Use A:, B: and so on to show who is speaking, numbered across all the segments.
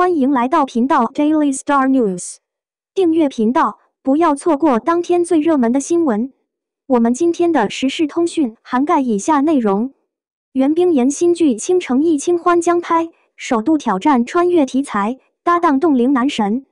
A: 欢迎来到频道 Daily Star News，订阅频道，不要错过当天最热门的新闻。我们今天的时事通讯涵盖以下内容：袁冰妍新剧《倾城一清欢》将拍，首度挑战穿越题材，搭档冻龄男神。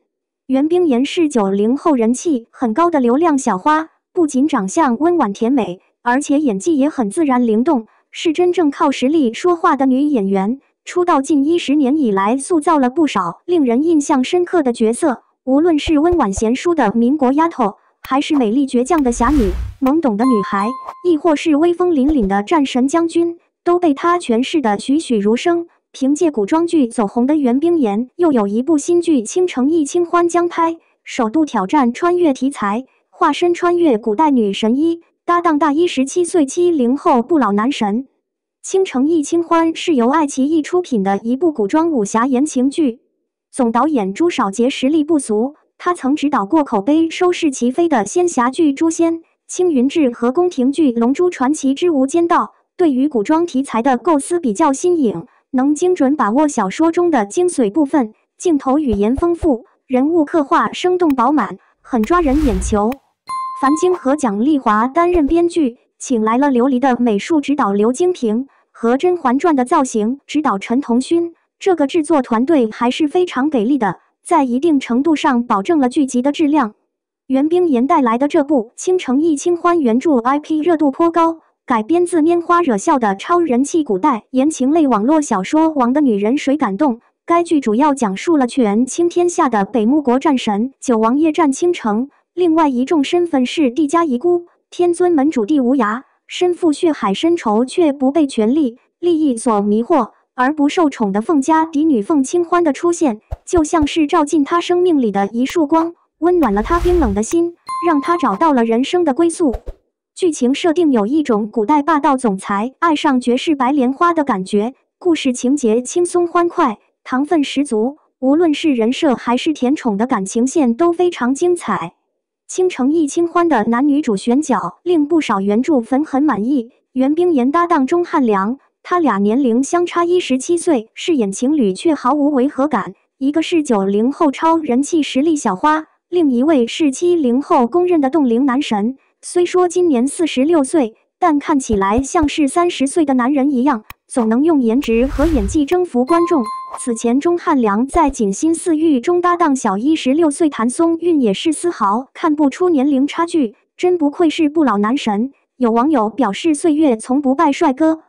A: 袁冰妍是九零后人气很高的流量小花，不仅长相温婉甜美，而且演技也很自然灵动，是真正靠实力说话的女演员。出道近一十年以来，塑造了不少令人印象深刻的角色，无论是温婉贤淑的民国丫头，还是美丽倔强的侠女、懵懂的女孩，亦或是威风凛凛的战神将军，都被他诠释得栩栩如生。凭借古装剧走红的袁冰妍，又有一部新剧《倾城亦清欢》将拍，首度挑战穿越题材，化身穿越古代女神医，搭档大一十七岁七零后不老男神。《倾城一清欢》是由爱奇艺出品的一部古装武侠言情剧，总导演朱少杰实力不俗，他曾执导过口碑收视齐飞的仙侠剧《诛仙》《青云志》和宫廷剧《龙珠传奇之无间道》，对于古装题材的构思比较新颖，能精准把握小说中的精髓部分，镜头语言丰富，人物刻画生动饱满，很抓人眼球。樊京和蒋丽华担任编剧，请来了琉璃的美术指导刘晶平。和《甄嬛传》的造型指导陈同勋，这个制作团队还是非常给力的，在一定程度上保证了剧集的质量。袁冰妍带来的这部《倾城亦清欢》，原著 IP 热度颇高，改编自拈花惹笑的超人气古代言情类网络小说《王的女人》，谁敢动？该剧主要讲述了权倾天下的北穆国战神九王爷战倾城，另外一众身份是帝家遗孤、天尊门主帝无涯。身负血海深仇却不被权力利益所迷惑，而不受宠的凤家嫡女凤清欢的出现，就像是照进他生命里的一束光，温暖了他冰冷的心，让他找到了人生的归宿。剧情设定有一种古代霸道总裁爱上绝世白莲花的感觉，故事情节轻松欢快，糖分十足。无论是人设还是甜宠的感情线都非常精彩。《倾城一清欢》的男女主选角令不少原著粉很满意。袁冰妍搭档钟汉良，他俩年龄相差一十七岁，饰演情侣却毫无违和感。一个是九零后超人气实力小花，另一位是七零后公认的冻龄男神。虽说今年四十六岁，但看起来像是三十岁的男人一样。总能用颜值和演技征服观众。此前，钟汉良在《锦心似玉》中搭档小一十六岁谭松韵，也是丝毫看不出年龄差距，真不愧是不老男神。有网友表示：“岁月从不败帅哥。”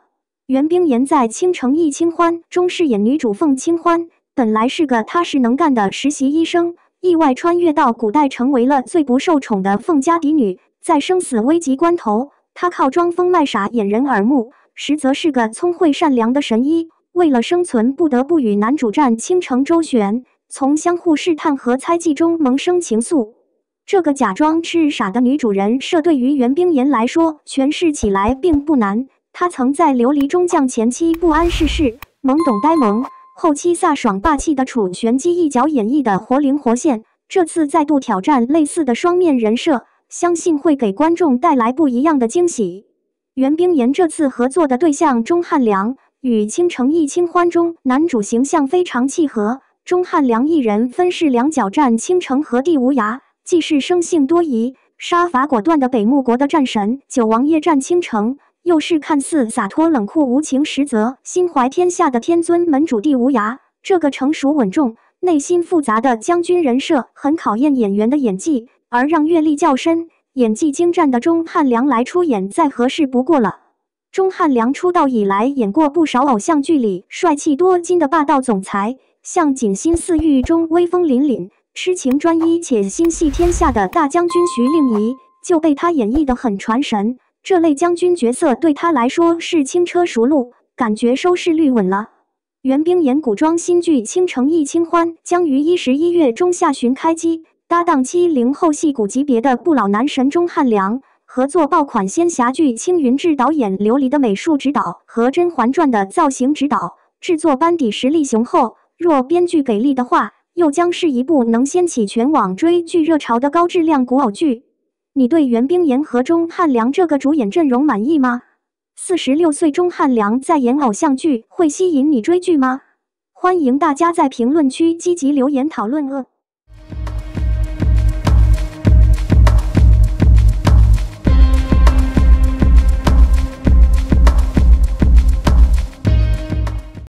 A: 袁冰妍在《倾城一清欢》中饰演女主凤清欢，本来是个踏实能干的实习医生，意外穿越到古代，成为了最不受宠的凤家嫡女。在生死危急关头，她靠装疯卖傻掩人耳目。实则是个聪慧善良的神医，为了生存不得不与男主战倾城周旋，从相互试探和猜忌中萌生情愫。这个假装痴傻的女主人设，对于袁冰妍来说诠释起来并不难。她曾在《琉璃》中将前期不谙世事、懵懂呆萌，后期飒爽霸气的楚璇玑一角演绎的活灵活现。这次再度挑战类似的双面人设，相信会给观众带来不一样的惊喜。袁冰妍这次合作的对象钟汉良与《倾城一清欢》中男主形象非常契合。钟汉良一人分饰两角，战倾城和帝无涯，既是生性多疑、杀伐果断的北穆国的战神九王爷战倾城，又是看似洒脱冷酷无情，实则心怀天下的天尊门主帝无涯。这个成熟稳重、内心复杂的将军人设，很考验演员的演技，而让阅历较深。演技精湛的钟汉良来出演再合适不过了。钟汉良出道以来演过不少偶像剧里帅气多金的霸道总裁，像《锦心似玉》中威风凛凛、痴情专一且心系天下的大将军徐令宜，就被他演绎得很传神。这类将军角色对他来说是轻车熟路，感觉收视率稳了。袁冰演古装新剧《倾城易清欢》，将于一十一月中下旬开机。搭档七零后戏骨级别的不老男神钟汉良，合作爆款仙侠剧《青云志》，导演刘离的美术指导和《甄嬛传》的造型指导，制作班底实力雄厚。若编剧给力的话，又将是一部能掀起全网追剧热潮的高质量古偶剧。你对袁冰妍和钟汉良这个主演阵容满意吗？四十六岁钟汉良在演偶像剧，会吸引你追剧吗？欢迎大家在评论区积极留言讨论。哦。